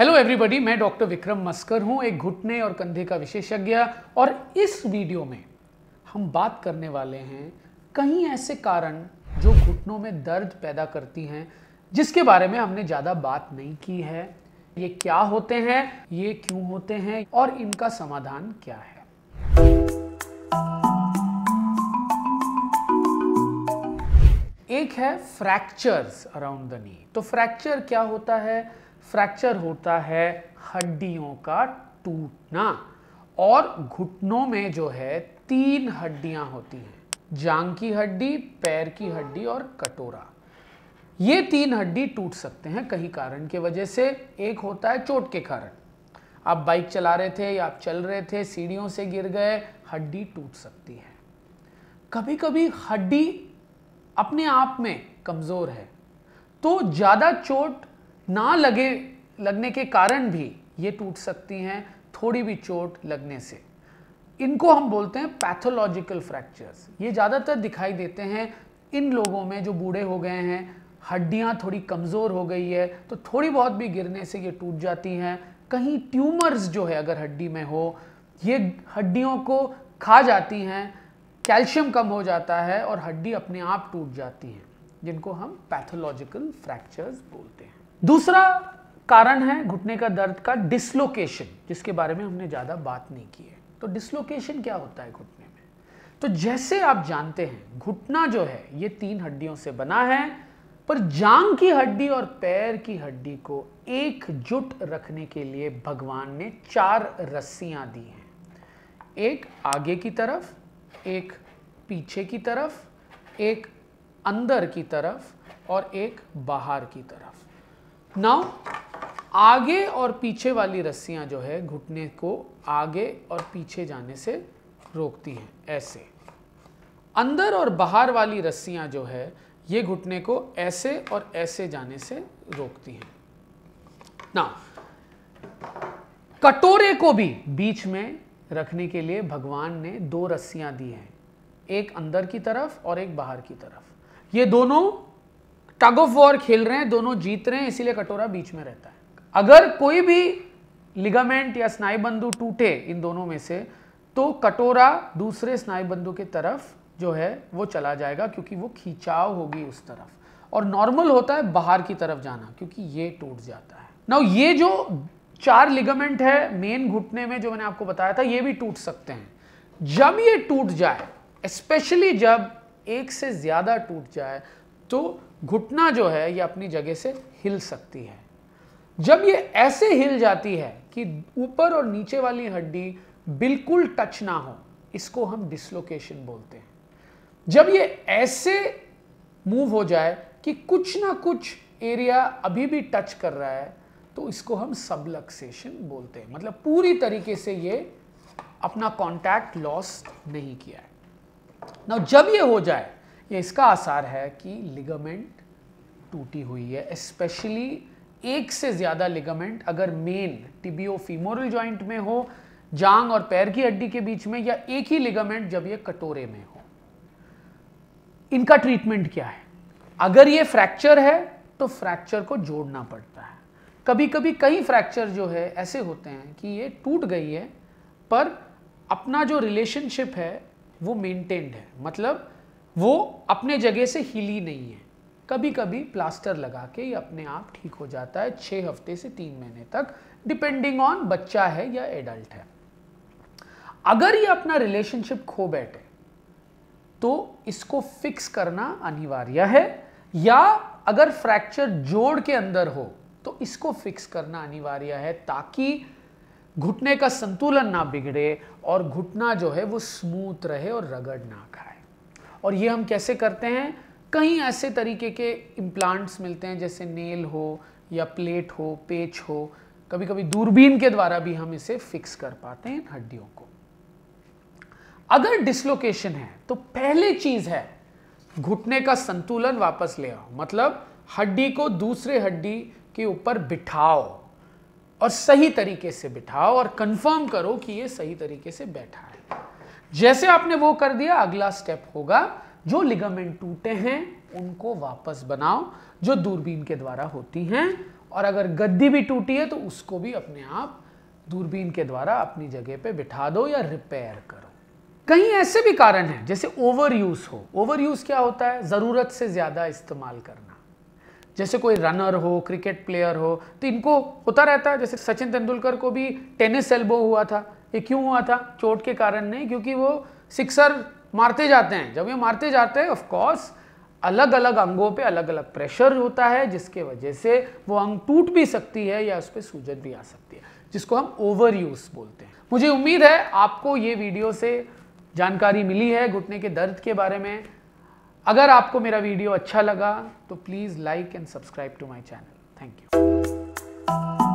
hello everybody मैं doctor Vikram Maskar हूं एक घुटने और कंधे का विशेषज्ञ और इस वीडियो में हम बात करने वाले हैं कई ऐसे कारण जो घुटनों में दर्द पैदा करती हैं जिसके बारे में हमने ज़्यादा बात नहीं की है ये क्या होते हैं ये क्यों होते हैं और इनका समाधान क्या है एक है फ्रैक्चर्स अराउंड द नी तो फ्रैक्चर क्या होता है फ्रैक्चर होता है हड्डियों का टूटना और घुटनों में जो है तीन हड्डियां होती हैं जांग की हड्डी पैर की हड्डी और कटोरा ये तीन हड्डी टूट सकते हैं कहीं कारण के वजह से एक होता है चोट के कारण आप बाइक चला रहे थे या आप चल रहे थे सीढ़ियों से गिर गए हड्डी टूट सकती है कभी कभी हड्डी अपने आप में कमज़ोर है तो ज़्यादा चोट ना लगे लगने के कारण भी ये टूट सकती हैं थोड़ी भी चोट लगने से इनको हम बोलते हैं पैथोलॉजिकल फ्रैक्चर्स ये ज़्यादातर दिखाई देते हैं इन लोगों में जो बूढ़े हो गए हैं हड्डियाँ थोड़ी कमज़ोर हो गई है तो थोड़ी बहुत भी गिरने से ये टूट जाती हैं कहीं ट्यूमर्स जो है अगर हड्डी में हो ये हड्डियों को खा जाती हैं कैल्शियम कम हो जाता है और हड्डी अपने आप टूट जाती हैं जिनको हम पैथोलॉजिकल फ्रैक्चर्स बोलते हैं दूसरा कारण है घुटने का दर्द का डिसलोकेशन जिसके बारे में हमने ज़्यादा बात नहीं की है तो डिसलोकेशन क्या होता है घुटने में तो जैसे आप जानते हैं घुटना जो है ये तीन हड्डियों से बना है पर जांग की हड्डी और पैर की हड्डी को एकजुट रखने के लिए भगवान ने चार रस्सियां दी हैं एक आगे की तरफ एक पीछे की तरफ एक अंदर की तरफ और एक बाहर की तरफ नाउ आगे और पीछे वाली रस्सियां जो है घुटने को आगे और पीछे जाने से रोकती हैं ऐसे अंदर और बाहर वाली रस्सियां जो है ये घुटने को ऐसे और ऐसे जाने से रोकती हैं ना कटोरे को भी बीच में रखने के लिए भगवान ने दो रस्सियां दी हैं एक अंदर की तरफ और एक बाहर की तरफ ये दोनों टग ऑफ वॉर खेल रहे हैं दोनों जीत रहे हैं इसीलिए कटोरा बीच में रहता है अगर कोई भी लिगामेंट या बंधु टूटे इन दोनों में से तो कटोरा दूसरे बंधु की तरफ जो है वो चला जाएगा क्योंकि वो खिंचाव होगी उस तरफ और नॉर्मल होता है बाहर की तरफ जाना क्योंकि ये टूट जाता है नाउ ये जो चार लिगामेंट है मेन घुटने में जो मैंने आपको बताया था ये भी टूट सकते हैं जब ये टूट जाए स्पेशली जब एक से ज़्यादा टूट जाए तो घुटना जो है ये अपनी जगह से हिल सकती है जब ये ऐसे हिल जाती है कि ऊपर और नीचे वाली हड्डी बिल्कुल टच ना हो इसको हम डिसलोकेशन बोलते हैं जब ये ऐसे मूव हो जाए कि कुछ ना कुछ एरिया अभी भी टच कर रहा है तो इसको हम सबलक्सेशन बोलते हैं मतलब पूरी तरीके से ये अपना कांटेक्ट लॉस नहीं किया है ना जब ये हो जाए ये इसका आसार है कि लिगामेंट टूटी हुई है स्पेशली एक से ज़्यादा लिगामेंट अगर मेन टिबियो फीमोरल ज्वाइंट में हो जांग और पैर की हड्डी के बीच में या एक ही लिगामेंट जब ये कटोरे में हो इनका ट्रीटमेंट क्या है अगर ये फ्रैक्चर है तो फ्रैक्चर को जोड़ना पड़ता है कभी कभी कई फ्रैक्चर जो है ऐसे होते हैं कि ये टूट गई है पर अपना जो रिलेशनशिप है वो मेंटेन्ड है मतलब वो अपने जगह से हिली नहीं है कभी कभी प्लास्टर लगा के ये अपने आप ठीक हो जाता है छः हफ्ते से तीन महीने तक डिपेंडिंग ऑन बच्चा है या एडल्ट है अगर ये अपना रिलेशनशिप खो बैठे तो इसको फिक्स करना अनिवार्य है या अगर फ्रैक्चर जोड़ के अंदर हो तो इसको फिक्स करना अनिवार्य है ताकि घुटने का संतुलन ना बिगड़े और घुटना जो है वो स्मूथ रहे और रगड़ ना खाए और ये हम कैसे करते हैं कई ऐसे तरीके के इम्प्लांट्स मिलते हैं जैसे नेल हो या प्लेट हो पेच हो कभी कभी दूरबीन के द्वारा भी हम इसे फिक्स कर पाते हैं इन हड्डियों को अगर डिसलोकेशन है तो पहले चीज है घुटने का संतुलन वापस ले आओ मतलब हड्डी को दूसरे हड्डी के ऊपर बिठाओ और सही तरीके से बिठाओ और कंफर्म करो कि ये सही तरीके से बैठा है जैसे आपने वो कर दिया अगला स्टेप होगा जो लिगामेंट टूटे हैं उनको वापस बनाओ जो दूरबीन के द्वारा होती हैं और अगर गद्दी भी टूटी है तो उसको भी अपने आप दूरबीन के द्वारा अपनी जगह पे बिठा दो या रिपेयर करो कहीं ऐसे भी कारण हैं जैसे ओवर यूज हो ओवर यूज क्या होता है ज़रूरत से ज़्यादा इस्तेमाल करना जैसे कोई रनर हो क्रिकेट प्लेयर हो तो इनको होता रहता है जैसे सचिन तेंदुलकर को भी टेनिस एल्बो हुआ था ये क्यों हुआ था चोट के कारण नहीं क्योंकि वो सिक्सर मारते जाते हैं जब ये मारते जाते हैं ऑफकोर्स अलग अलग अंगों पे अलग अलग प्रेशर होता है जिसके वजह से वो अंग टूट भी सकती है या उस पर सूजन भी आ सकती है जिसको हम ओवर यूज बोलते हैं मुझे उम्मीद है आपको ये वीडियो से जानकारी मिली है घुटने के दर्द के बारे में अगर आपको मेरा वीडियो अच्छा लगा तो please like and subscribe to my channel thank you